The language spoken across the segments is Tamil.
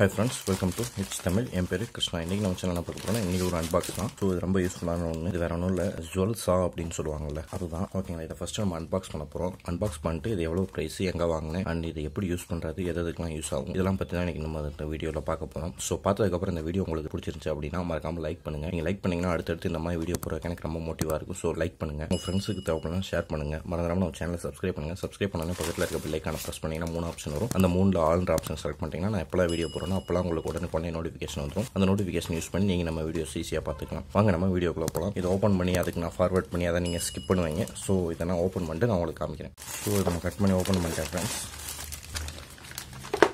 hi friends welcome to H Tamil என் பேர் கிருஷ்ணா இன்றைக்கி நம்ம சேனல் பார்க்க போகிறோம் இன்றைக்கி ஒரு அன்பாக்ஸ் தான் ஸோ இது ரொம்ப யூஸ்ஃபுல்லான ஒன்று இது வேற ஒன்றும் இல்லை ஜுவல் சா அப்படின்னு சொல்லுவாங்கல்ல அதுதான் ஓகேங்களா இதை ஃபஸ்ட்டு நம்ம அன்பாக்ஸ் பண்ண போகிறோம் அன்பாக்ஸ் பண்ணிட்டு இது எவ்வளோ ப்ரைஸ் எங்கே வாங்கினேன் அண்ட் இது எப்படி யூஸ் பண்ணுறது எது எதுக்குலாம் யூஸ் ஆகும் இதெல்லாம் பற்றி தான் இன்றைக்கி நம்ம இந்த வீடியோவில் பார்க்க போகிறோம் ஸோ பார்த்ததுக்கப்புறம் இந்த வீடியோ உங்களுக்கு பிடிச்சிருந்துச்சு அப்படின்னா மறக்காமல் லைக் பண்ணுங்கள் நீங்கள் லைக் பண்ணிங்கன்னா அடுத்தடுத்து இந்த மாதிரி வீடியோ போகிற எனக்கு ரொம்ப மோட்டிவாக இருக்கும் ஸோ லைக் பண்ணுங்கள் உங்கள் ஃப்ரெண்ட்ஸுக்கு தேவைப்படலாம் ஷேர் பண்ணுங்கள் மறந்துடாமல் நம்ம சேனலை சப்ஸ்கிரைப் பண்ணுங்கள் சப்ஸ்கிரைப் பண்ணாலும் பக்கத்தில் இருக்க பில்லைக்கான ப்ரெஸ் பண்ணிங்கன்னா மூணு ஆப்ஷன் வரும் அந்த மூணில் ஆல்ன்ற ஆப்ஷன் செலக்ட் பண்ணிங்கன்னா நான் எப்போ வீடியோ போகிறோம் பண்ணணும் அப்போலாம் உங்களுக்கு உடனே உடனே நோட்டிஃபிகேஷன் வந்துடும் அந்த நோட்டிஃபிகேஷன் யூஸ் பண்ணி நீங்கள் நம்ம வீடியோஸ் ஈஸியாக பார்த்துக்கலாம் வாங்க நம்ம வீடியோக்குள்ளே போகலாம் இதை ஓப்பன் பண்ணி அதுக்கு நான் ஃபார்வர்ட் பண்ணி அதை நீங்கள் ஸ்கிப் பண்ணுவீங்க ஸோ இதை நான் ஓப்பன் பண்ணிட்டு நான் உங்களுக்கு காமிக்கிறேன் ஸோ இதை நம்ம கட் பண்ணி ஓப்பன் பண்ணிட்டேன் ஃப்ரெண்ட்ஸ்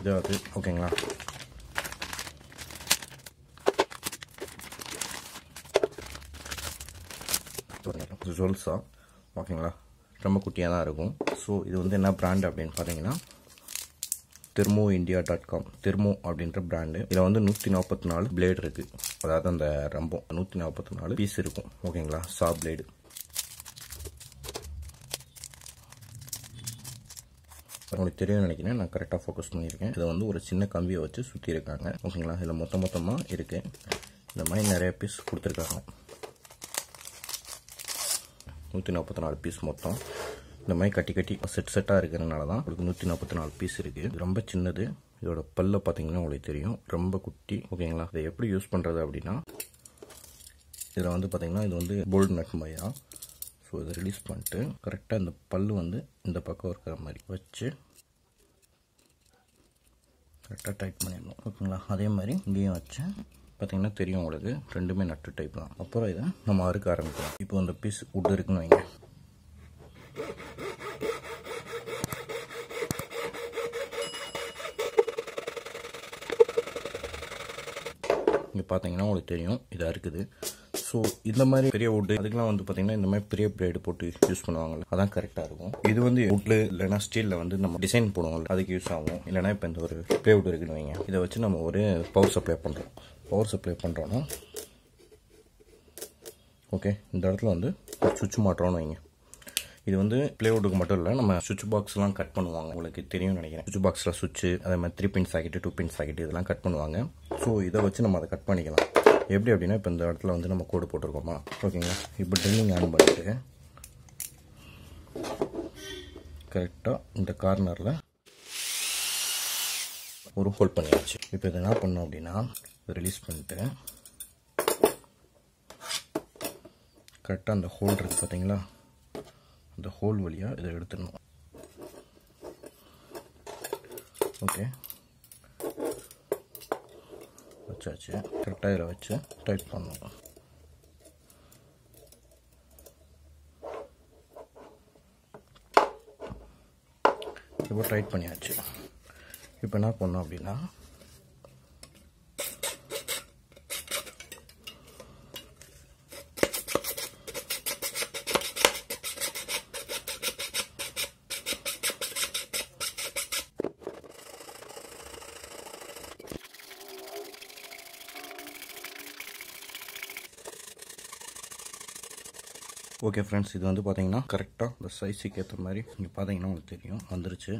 இதாவது ஓகேங்களா ஜுவல்ஸா ஓகேங்களா ரொம்ப குட்டியாக தான் இருக்கும் ஸோ இது வந்து என்ன பிராண்ட் அப்படின்னு பார்த்தீங்கன்னா thermo India dot com thermo அப்படின்ற பிராண்டு இதில் வந்து நூற்றி நாற்பத்தி நாலு பிளேடு இருக்குது அதாவது அந்த ரம்பம் நூற்றி நாற்பத்தி நாலு பீஸ் இருக்கும் ஓகேங்களா சா பிளேடு உங்களுக்கு தெரியும் நினைக்கிறேன் நான் கரெக்டாக ஃபோக்கஸ் பண்ணியிருக்கேன் இதை வந்து ஒரு சின்ன கம்பியை வச்சு சுற்றி இருக்காங்க ஓகேங்களா இதில் மொத்த மொத்தமாக இருக்குது இந்த மாதிரி நிறைய பீஸ் கொடுத்துருக்காங்க நூற்றி நாற்பத்தி நாலு பீஸ் மொத்தம் இந்த மாதிரி கட்டி கட்டி செட் செட்டாக இருக்கிறதுனால தான் உங்களுக்கு நூற்றி நாற்பத்தி நாலு பீஸ் இருக்குது ரொம்ப சின்னது இதோட பல்ல பார்த்தீங்கன்னா உங்களுக்கு தெரியும் ரொம்ப குட்டி ஓகேங்களா இதை எப்படி யூஸ் பண்ணுறது அப்படின்னா இதில் வந்து பார்த்தீங்கன்னா இது வந்து போல்டு நட் மாதிரி தான் ஸோ இதை ரிலீஸ் பண்ணிட்டு கரெக்டாக இந்த பல் வந்து இந்த பக்கம் இருக்கிற மாதிரி வச்சு கரெக்டாக டைட் பண்ணிடணும் ஓகேங்களா அதே மாதிரி இங்கேயும் வச்சு பார்த்தீங்கன்னா தெரியும் உங்களுக்கு ரெண்டுமே நட்டு டைப் தான் அப்புறம் இதை நம்ம அறுக்க ஆரம்பிக்கலாம் இப்போ அந்த பீஸ் உட் இருக்குன்னு வைங்க இங்கே பார்த்தீங்கன்னா உங்களுக்கு தெரியும் இதாக இருக்குது ஸோ இந்த மாதிரி பெரிய வுட்டு அதுக்கெலாம் வந்து பார்த்தீங்கன்னா இந்த மாதிரி பெரிய பிரேடு போட்டு யூஸ் பண்ணுவாங்கல்ல அதான் கரெக்டாக இருக்கும் இது வந்து வுட்டில் இல்லைன்னா ஸ்டீலில் வந்து நம்ம டிசைன் போடுவோம்ல அதுக்கு யூஸ் ஆகும் இல்லைனா இப்போ இந்த ஒரு பிளே வுட் இருக்குன்னு வைங்க இதை வச்சு நம்ம ஒரு பவர் சப்ளை பண்ணுறோம் பவர் சப்ளை பண்ணுறோன்னா ஓகே இந்த இடத்துல வந்து சுவிட்ச் மாட்டுறோன்னு வைங்க இது வந்து பிளேவுட்டுக்கு மட்டும் இல்லை நம்ம சுவிட்ச் பாக்ஸ்லாம் கட் பண்ணுவாங்க உங்களுக்கு தெரியும் நினைக்கிறேன் சுவிட்ச் பாக்ஸில் சுவிட்ச் அதே மாதிரி த்ரீ பின்ஸ் ஆகிட்டு டூ பின்ஸ் ஆகிட்டு இதெல்லாம் கட் பண்ணுவாங்க ஸோ இதை வச்சு நம்ம அதை கட் பண்ணிக்கலாம் எப்படி அப்படின்னா இப்போ இந்த இடத்துல வந்து நம்ம கோடு போட்டிருக்கோமா ஓகேங்களா இப்போ ட்ரில்லிங் ஆன் பண்ணிட்டு கரெக்டாக இந்த கார்னரில் ஒரு ஹோல் பண்ணியாச்சு இப்போ இதை என்ன பண்ணோம் அப்படின்னா ரிலீஸ் பண்ணிட்டு கரெக்டாக அந்த ஹோல் இருக்குது பார்த்தீங்களா அந்த ஹோல் வழியாக இதை எடுத்துடணும் ஓகே வச்சாச்சு கரெக்டாக இதில் வச்சு டைட் பண்ணுவோம் இப்போ டைட் பண்ணியாச்சு இப்போ என்ன பண்ணோம் அப்படின்னா ஓகே ஃப்ரெண்ட்ஸ் இது வந்து பார்த்தீங்கன்னா கரெக்டாக இந்த சைஸுக்கு ஏற்ற மாதிரி இங்கே பார்த்தீங்கன்னா உங்களுக்கு தெரியும் வந்துருச்சு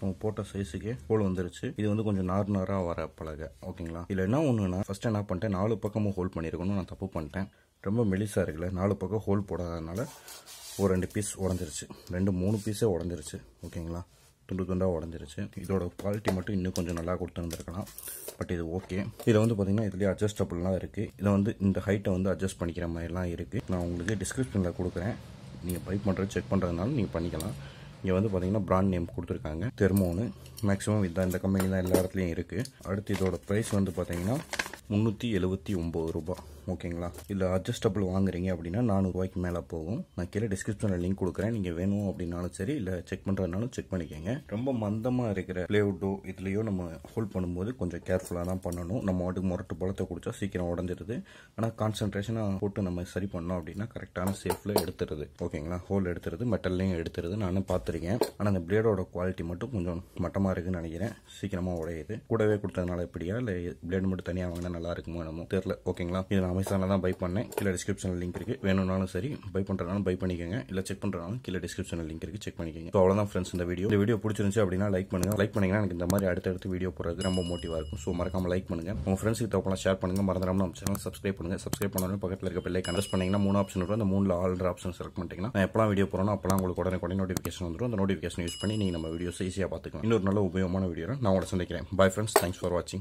அவங்க போட்ட சைஸுக்கே ஹோல் வந்துருச்சு இது வந்து கொஞ்சம் நார் நாராக வர பழக ஓகேங்களா இதில் என்ன ஒன்றுனா ஃபஸ்ட்டு என்ன பண்ணிட்டேன் நாலு பக்கமும் ஹோல் பண்ணியிருக்கணும் நான் தப்பு பண்ணிட்டேன் ரொம்ப மெலிசாக இருக்குல்ல நாலு பக்கம் ஹோல் போடாததுனால ஒரு ரெண்டு பீஸ் உடஞ்சிருச்சு ரெண்டு மூணு பீஸே உடஞ்சிருச்சு ஓகேங்களா துண்டு துண்டாக உடஞ்சிருச்சு இதோட குவாலிட்டி மட்டும் இன்னும் கொஞ்சம் நல்லா கொடுத்துருந்துருக்கலாம் பட் இது ஓகே இதில் வந்து பார்த்தீங்கன்னா இதுலேயே அட்ஜஸ்டபுள்லாம் இருக்குது இதை வந்து இந்த ஹைட்டை வந்து அட்ஜஸ்ட் பண்ணிக்கிற மாதிரிலாம் இருக்குது நான் உங்களுக்கு டிஸ்கிரிப்ஷனில் கொடுக்குறேன் நீங்கள் பைப் பண்ணுறது செக் பண்ணுறதுனால நீங்கள் பண்ணிக்கலாம் இங்கே வந்து பார்த்தீங்கன்னா பிராண்ட் நேம் கொடுத்துருக்காங்க தெர்மோனு மேக்ஸிமம் இதுதான் இந்த கம்பெனி தான் எல்லா இடத்துலையும் இருக்குது அடுத்து இதோட ப்ரைஸ் வந்து பார்த்தீங்கன்னா முந்நூற்றி எழுபத்தி ஒம்பது ரூபா ஓகேங்களா இல்லை அட்ஜஸ்டபிள் வாங்குறீங்க அப்படின்னா நானூறுரூவாய்க்கு மேலே போகும் நான் கீழே டிஸ்கிரிப்ஷனில் லிங்க் கொடுக்குறேன் நீங்கள் வேணும் அப்படின்னாலும் சரி இல்லை செக் பண்ணுறதுனாலும் செக் பண்ணிக்கோங்க ரொம்ப மந்தமாக இருக்கிற பிளேவுட்டோ இதுலேயோ நம்ம ஹோல்ட் பண்ணும்போது கொஞ்சம் கேர்ஃபுல்லாக தான் பண்ணணும் நம்ம வாட்டுக்கு முரட்டு பழத்தை குடிச்சா சீக்கிரம் உடஞ்சிருது ஆனால் கான்சன்ட்ரேஷனாக போட்டு நம்ம சரி பண்ணோம் அப்படின்னா கரெக்டான சேஃபில் எடுத்துருது ஓகேங்களா ஹோல் எடுத்துருது மெட்டல்லையும் எடுத்துருது நானும் பார்த்துருக்கேன் ஆனால் அந்த பிளேடோட குவாலிட்டி மட்டும் கொஞ்சம் மட்டமாக இருக்குதுன்னு நினைக்கிறேன் சீக்கிரமாக உடையுது கூடவே கொடுத்ததுனால இப்படியா இல்லை பிளேடு மட்டும் தனியாக வாங்கினா நல்லா இருக்குமோ என்னமோ தெரியல ஓகேங்களா இது நான் அமேசானில் தான் பை பண்ணேன் கீழே டிஸ்கிரிப்ஷனில் லிங்க் இருக்குது வேணும்னாலும் சரி பை பண்றதுனாலும் பை பண்ணிக்கோங்க இல்லை செக் பண்ணுறதுனாலும் கீழே டிஸ்கிரிப்ஷனில் லிங்க் இருக்கு செக் பண்ணிக்கோங்க ஸோ அவ்வளோதான் ஃப்ரெண்ட்ஸ் இந்த வீடியோ இந்த வீடியோ பிடிச்சிருந்துச்சு அப்படின்னா லைக் பண்ணுங்கள் லைக் பண்ணிங்கன்னா எனக்கு இந்த மாதிரி அடுத்தடுத்து வீடியோ போடுறது ரொம்ப மோட்டிவாக இருக்கும் ஸோ மறக்காமல் லைக் பண்ணுங்கள் உங்கள் ஃப்ரெண்ட்ஸுக்கு தப்பெல்லாம் ஷேர் பண்ணுங்கள் மறந்துடாமல் நம்ம சேனல் சப்ஸ்கிரைப் பண்ணுங்கள் சப்ஸ்கிரைப் பண்ணாலும் பக்கத்தில் இருக்க பெல்லை கனெக்ட் பண்ணிங்கன்னா மூணு ஆப்ஷன் வரும் அந்த மூணு ஆல்ரெடி ஆப்ஷன் செலக்ட் பண்ணிட்டீங்கன்னா நான் எப்பலாம் வீடியோ போகிறோம் அப்பலாம் உங்களுக்கு உடனே உடனே நோட்டிஃபிகேஷன் வந்துடும் அந்த நோட்டிஃபிகேஷன் யூஸ் பண்ணி நீங்கள் நம்ம வீடியோஸ் ஈஸியாக பார்த்துக்கலாம் இன்னொரு நல்ல உபயோகமான வீடியோ நான் உங்களை சந்திக்கிறேன் பை ஃப்ரெண்ட்ஸ் தேங்க்ஸ் ஃபார் வாட்சிங்